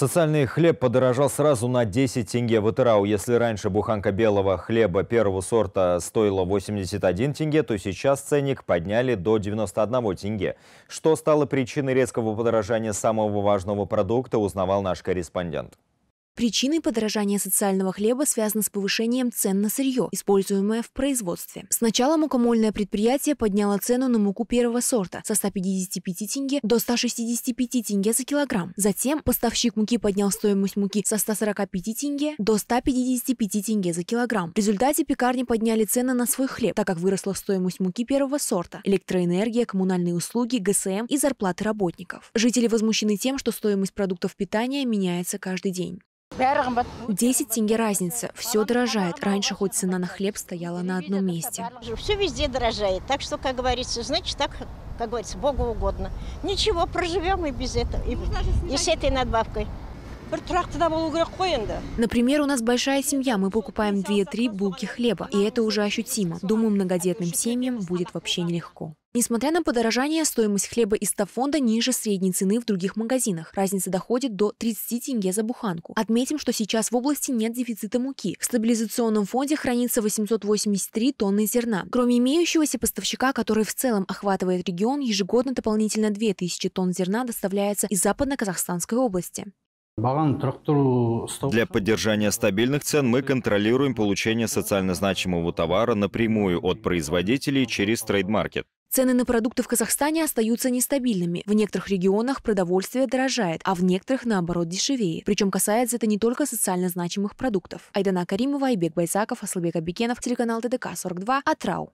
Социальный хлеб подорожал сразу на 10 тенге в ИТРАУ. Если раньше буханка белого хлеба первого сорта стоила 81 тенге, то сейчас ценник подняли до 91 тенге. Что стало причиной резкого подорожания самого важного продукта, узнавал наш корреспондент. Причиной подорожания социального хлеба связано с повышением цен на сырье, используемое в производстве. Сначала мукомольное предприятие подняло цену на муку первого сорта со 155 тенге до 165 тенге за килограмм. Затем поставщик муки поднял стоимость муки со 145 тенге до 155 тенге за килограмм. В результате пекарни подняли цены на свой хлеб, так как выросла стоимость муки первого сорта, электроэнергия, коммунальные услуги, ГСМ и зарплаты работников. Жители возмущены тем, что стоимость продуктов питания меняется каждый день. 10 тенге разница. Все дорожает. Раньше хоть цена на хлеб стояла на одном месте. Все везде дорожает. Так что, как говорится, значит, так, как говорится, Богу угодно. Ничего, проживем и без этого. И, и с этой надбавкой. Например, у нас большая семья, мы покупаем 2-3 булки хлеба, и это уже ощутимо. Думаю, многодетным семьям будет вообще нелегко. Несмотря на подорожание, стоимость хлеба из Тафонда ниже средней цены в других магазинах. Разница доходит до 30 тенге за буханку. Отметим, что сейчас в области нет дефицита муки. В стабилизационном фонде хранится 883 тонны зерна. Кроме имеющегося поставщика, который в целом охватывает регион, ежегодно дополнительно 2000 тонн зерна доставляется из Западно-Казахстанской области. Для поддержания стабильных цен мы контролируем получение социально значимого товара напрямую от производителей через трейдмаркет. Цены на продукты в Казахстане остаются нестабильными. В некоторых регионах продовольствие дорожает, а в некоторых, наоборот, дешевеет. Причем касается это не только социально значимых продуктов. Айдана Каримова, Айбек Байзаков, Аслабек Абикенов, телеканал ТДК-42, Атрау.